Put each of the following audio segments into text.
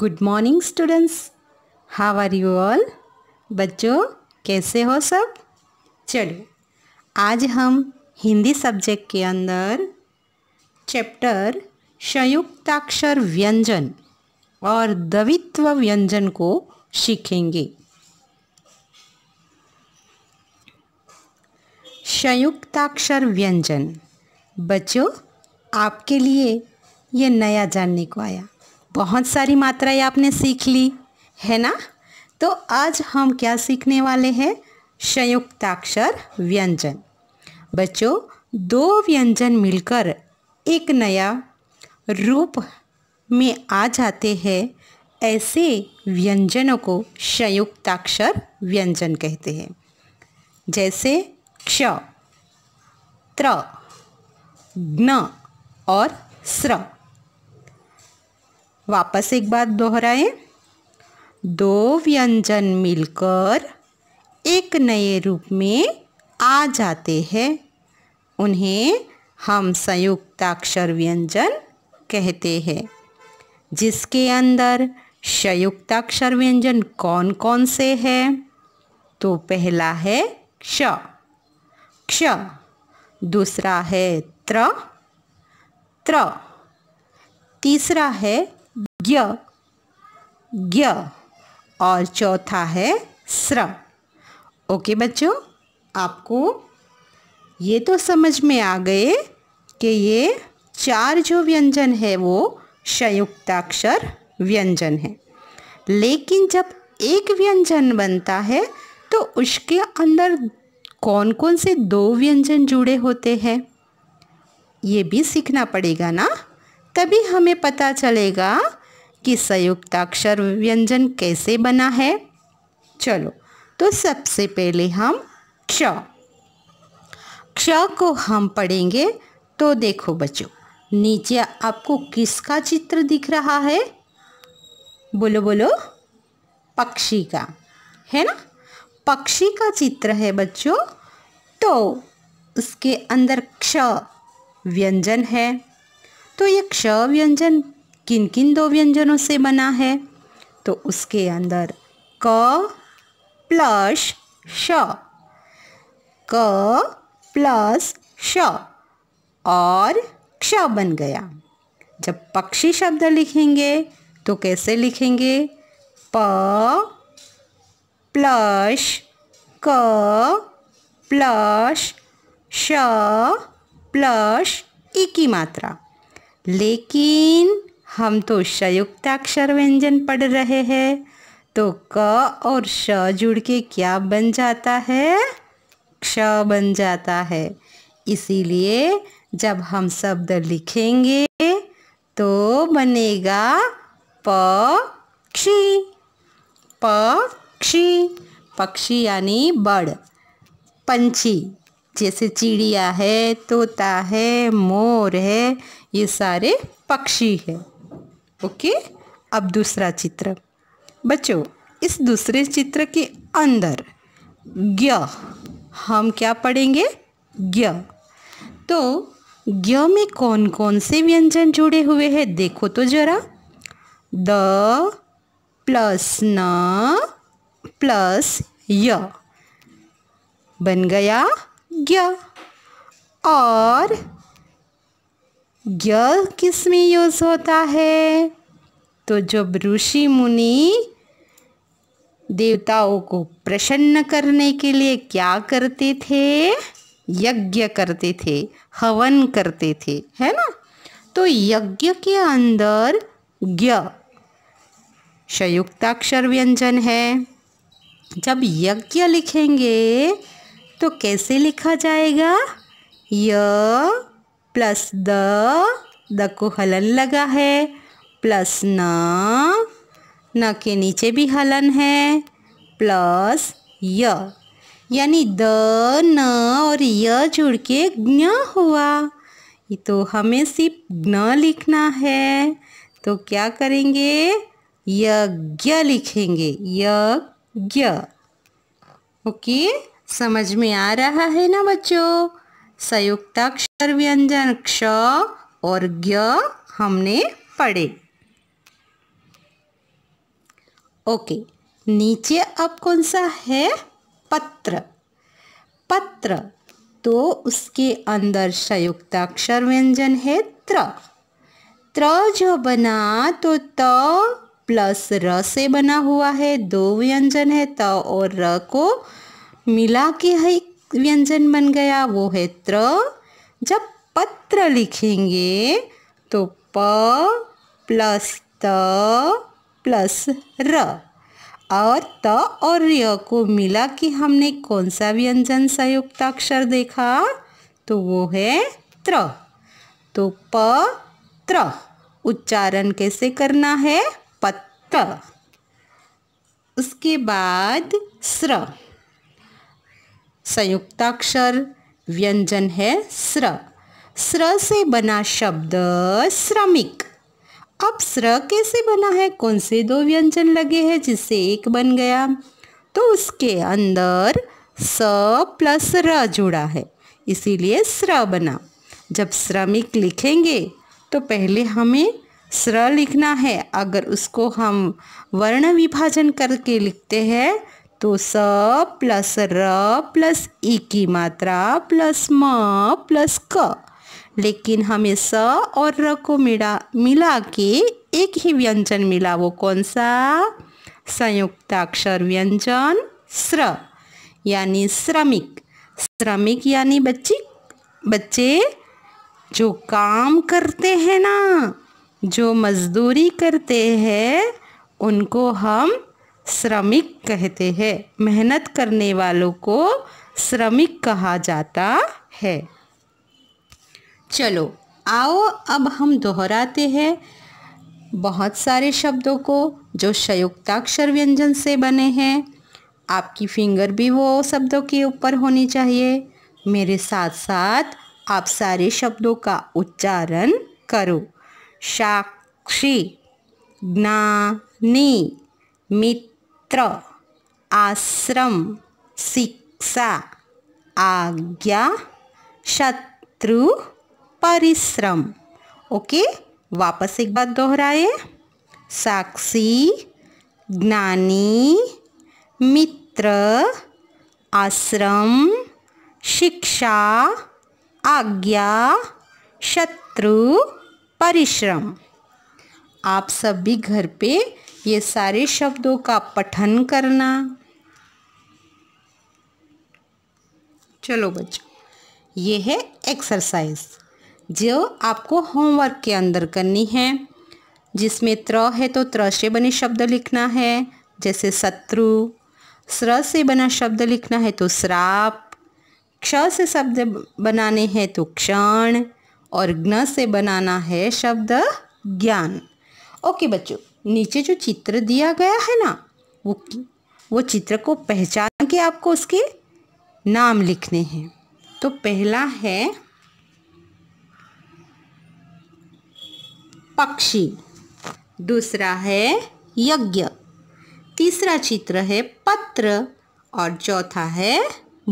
good morning students how are you all बच्चों कैसे हो सब चलो आज हम हिंदी सब्जेक्ट के अंदर चैप्टर संयुक्ताक्षर व्यंजन और दवित्व व्यंजन को सीखेंगे संयुक्ताक्षर व्यंजन बच्चों आपके लिए ये नया जानने को आया बहुत सारी मात्राएं आपने सीख ली है ना तो आज हम क्या सीखने वाले हैं संयुक्ताक्षर व्यंजन बच्चों दो व्यंजन मिलकर एक नया रूप में आ जाते हैं ऐसे व्यंजनों को संयुक्ताक्षर व्यंजन कहते हैं जैसे क्ष त्र ज्ञ और स्र वापस एक बात दोहराए दो व्यंजन मिलकर एक नए रूप में आ जाते हैं उन्हें हम संयुक्ताक्षर व्यंजन कहते हैं जिसके अंदर संयुक्ताक्षर व्यंजन कौन कौन से हैं तो पहला है क्ष क्ष दूसरा है त्र त्र तीसरा है ग्य, ग्य, और चौथा है स्र ओके बच्चों आपको ये तो समझ में आ गए कि ये चार जो व्यंजन है वो संयुक्ताक्षर व्यंजन है लेकिन जब एक व्यंजन बनता है तो उसके अंदर कौन कौन से दो व्यंजन जुड़े होते हैं ये भी सीखना पड़ेगा ना तभी हमें पता चलेगा कि संयुक्ताक्षर व्यंजन कैसे बना है चलो तो सबसे पहले हम क्ष क्ष को हम पढ़ेंगे तो देखो बच्चों नीचे आपको किसका चित्र दिख रहा है बोलो बोलो पक्षी का है ना पक्षी का चित्र है बच्चों तो उसके अंदर क्ष व्यंजन है तो ये क्ष व्यंजन किन किन दो व्यंजनों से बना है तो उसके अंदर क प्लस श क प्लस श और क्ष बन गया जब पक्षी शब्द लिखेंगे तो कैसे लिखेंगे प प्लस क प्लस श प्लस ई की मात्रा लेकिन हम तो संयुक्ताक्षर व्यंजन पढ़ रहे हैं तो क और श जुड़ के क्या बन जाता है क्ष बन जाता है इसीलिए जब हम शब्द लिखेंगे तो बनेगा पक्षी पक्षी पक्षी यानी बड़ पंछी जैसे चिड़िया है तोता है मोर है ये सारे पक्षी हैं ओके अब दूसरा चित्र बच्चों इस दूसरे चित्र के अंदर ज्ञ हम क्या पढ़ेंगे ज्ञ तो ज्ञ में कौन कौन से व्यंजन जुड़े हुए हैं देखो तो जरा द प्लस न प्लस य बन गया ज्ञ और ज्ञ किस में यूज़ होता है तो जब ऋषि मुनि देवताओं को प्रसन्न करने के लिए क्या करते थे यज्ञ करते थे हवन करते थे है ना तो यज्ञ के अंदर ज्ञ संयुक्ताक्षर व्यंजन है जब यज्ञ लिखेंगे तो कैसे लिखा जाएगा य प्लस द द को हलन लगा है प्लस न न के नीचे भी हलन है प्लस य यानी द न और य जुड़ के ज्ञ हुआ तो हमें सिर्फ ज्ञ लिखना है तो क्या करेंगे यज्ञ लिखेंगे यज्ञ ओके समझ में आ रहा है ना बच्चों संयुक्ताक्ष पर व्यंजन क्ष और ज्ञ हमने पढ़े ओके नीचे अब कौन सा है पत्र पत्र तो उसके अंदर संयुक्त अक्षर व्यंजन है त्र त्र जो बना तो त प्लस र से बना हुआ है दो व्यंजन है त और र को मिला के है व्यंजन बन गया वो है त्र जब पत्र लिखेंगे तो प प्लस त प्लस र और त और र को मिला कि हमने कौन सा व्यंजन संयुक्त अक्षर देखा तो वो है त्र तो प त्र उच्चारण कैसे करना है पत्र उसके बाद स्र संयुक्ताक्षर व्यंजन है स्र स्र से बना शब्द श्रमिक अब स्र कैसे बना है कौन से दो व्यंजन लगे हैं जिससे एक बन गया तो उसके अंदर स प्लस र जुड़ा है इसीलिए स्र बना जब श्रमिक लिखेंगे तो पहले हमें स्र लिखना है अगर उसको हम वर्ण विभाजन करके लिखते हैं तो स प्लस र प्लस ई की मात्रा प्लस म प्लस क लेकिन हमें स और र को मिला मिला के एक ही व्यंजन मिला वो कौन सा संयुक्ताक्षर व्यंजन स्र यानी श्रमिक श्रमिक यानी बच्ची बच्चे जो काम करते हैं ना जो मजदूरी करते हैं उनको हम श्रमिक कहते हैं मेहनत करने वालों को श्रमिक कहा जाता है चलो आओ अब हम दोहराते हैं बहुत सारे शब्दों को जो संयुक्ताक्षर व्यंजन से बने हैं आपकी फिंगर भी वो शब्दों के ऊपर होनी चाहिए मेरे साथ साथ आप सारे शब्दों का उच्चारण करो साक्षी ज्ञानी मित्र पवित्र आश्रम शिक्षा आज्ञा शत्रु परिश्रम ओके वापस एक बार दोहराए साक्षी ज्ञानी मित्र आश्रम शिक्षा आज्ञा शत्रु परिश्रम आप सभी घर पे ये सारे शब्दों का पठन करना चलो बच्चों ये है एक्सरसाइज जो आपको होमवर्क के अंदर करनी है जिसमें त्र है तो त्र से बने शब्द लिखना है जैसे शत्रु स्र से बना शब्द लिखना है तो श्राप क्ष से शब्द बनाने हैं तो क्षण और ज्ञ से बनाना है शब्द ज्ञान ओके बच्चों नीचे जो चित्र दिया गया है ना वो वो चित्र को पहचान के आपको उसके नाम लिखने हैं तो पहला है पक्षी दूसरा है यज्ञ तीसरा चित्र है पत्र और चौथा है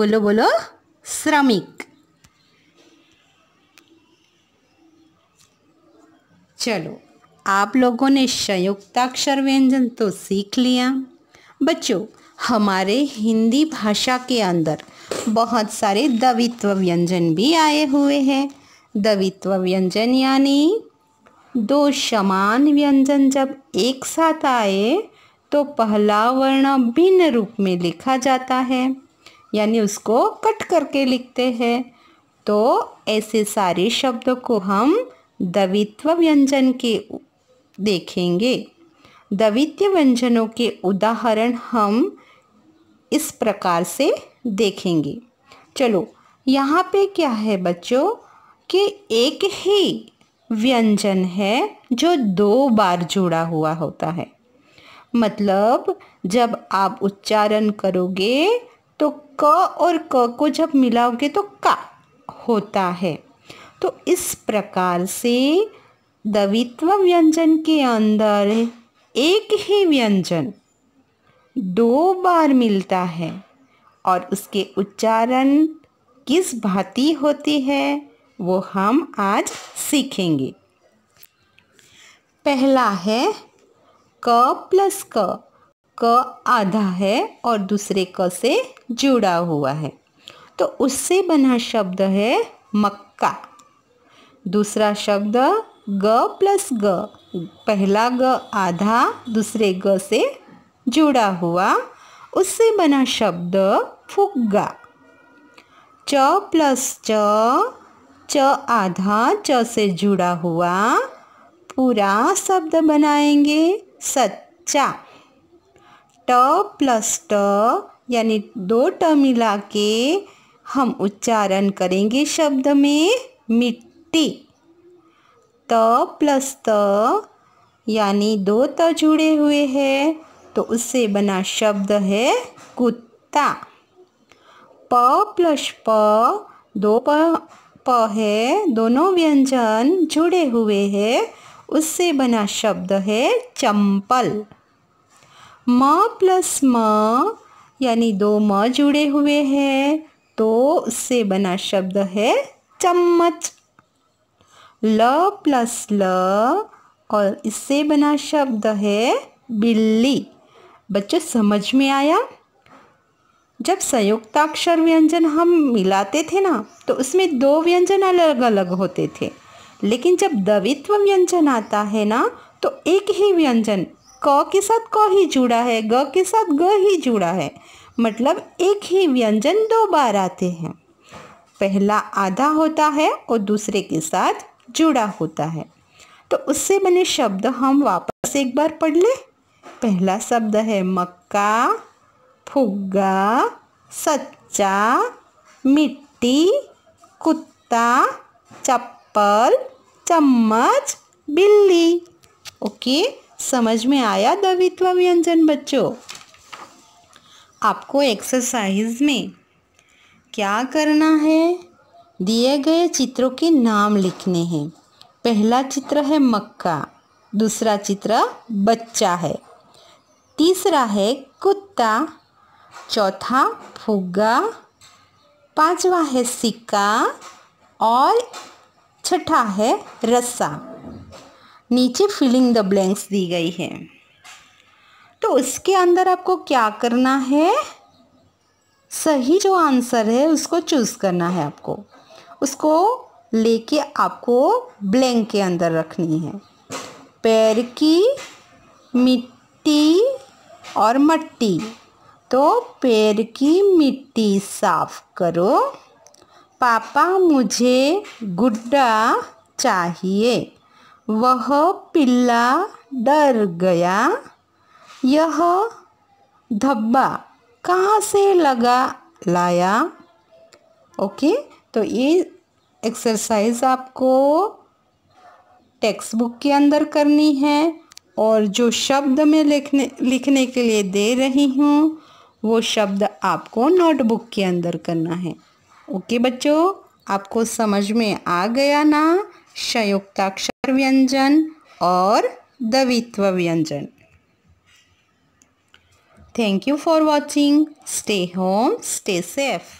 बोलो बोलो श्रमिक चलो आप लोगों ने संयुक्ताक्षर व्यंजन तो सीख लिया बच्चों हमारे हिंदी भाषा के अंदर बहुत सारे दवित्व व्यंजन भी आए हुए हैं दवित्व व्यंजन यानी दो समान व्यंजन जब एक साथ आए तो पहला वर्ण भिन्न रूप में लिखा जाता है यानी उसको कट करके लिखते हैं तो ऐसे सारे शब्दों को हम दवित्व व्यंजन के देखेंगे दवित्य व्यंजनों के उदाहरण हम इस प्रकार से देखेंगे चलो यहाँ पे क्या है बच्चों कि एक ही व्यंजन है जो दो बार जुड़ा हुआ होता है मतलब जब आप उच्चारण करोगे तो क और क को जब मिलाओगे तो का होता है तो इस प्रकार से दवित्व व्यंजन के अंदर एक ही व्यंजन दो बार मिलता है और उसके उच्चारण किस भांति होते हैं वो हम आज सीखेंगे पहला है क प्लस क क आधा है और दूसरे क से जुड़ा हुआ है तो उससे बना शब्द है मक्का दूसरा शब्द ग प्लस ग पहला ग आधा दूसरे ग से जुड़ा हुआ उससे बना शब्द फुग्गा च प्लस च च आधा च से जुड़ा हुआ पूरा शब्द बनाएंगे सच्चा ट प्लस ट यानी दो ट मिला के हम उच्चारण करेंगे शब्द में मिट्टी त प्लस त यानी दो त जुड़े हुए हैं तो उससे बना शब्द है कुत्ता प प्लस प दो प प है दोनों व्यंजन जुड़े हुए हैं उससे बना शब्द है चंपल म प्लस म यानी दो म जुड़े हुए हैं तो उससे बना शब्द है चम्मच ल प्लस ल और इससे बना शब्द है बिल्ली बच्चों समझ में आया जब संयुक्ताक्षर व्यंजन हम मिलाते थे ना तो उसमें दो व्यंजन अलग अलग होते थे लेकिन जब दवित्व व्यंजन आता है ना तो एक ही व्यंजन क के साथ क ही जुड़ा है ग के साथ ग ही जुड़ा है मतलब एक ही व्यंजन दो बार आते हैं पहला आधा होता है और दूसरे के साथ जुड़ा होता है तो उससे बने शब्द हम वापस एक बार पढ़ लें पहला शब्द है मक्का फुग्गा सच्चा मिट्टी कुत्ता चप्पल चम्मच बिल्ली ओके समझ में आया दवित्व व्यंजन बच्चों आपको एक्सरसाइज में क्या करना है दिए गए चित्रों के नाम लिखने हैं पहला चित्र है मक्का दूसरा चित्र बच्चा है तीसरा है कुत्ता चौथा फुग्गा पांचवा है सिक्का और छठा है रस्सा नीचे फिलिंग द ब्लैंक्स दी गई है तो उसके अंदर आपको क्या करना है सही जो आंसर है उसको चूज़ करना है आपको उसको लेके आपको ब्लैंक के अंदर रखनी है पैर की मिट्टी और मट्टी तो पैर की मिट्टी साफ करो पापा मुझे गुड्डा चाहिए वह पिल्ला डर गया यह धब्बा कहाँ से लगा लाया ओके तो ये एक्सरसाइज आपको टेक्स्ट बुक के अंदर करनी है और जो शब्द मैं लिखने लिखने के लिए दे रही हूँ वो शब्द आपको नोटबुक के अंदर करना है ओके बच्चों आपको समझ में आ गया ना संयुक्ताक्षर व्यंजन और दवित्व व्यंजन thank you for watching stay home stay safe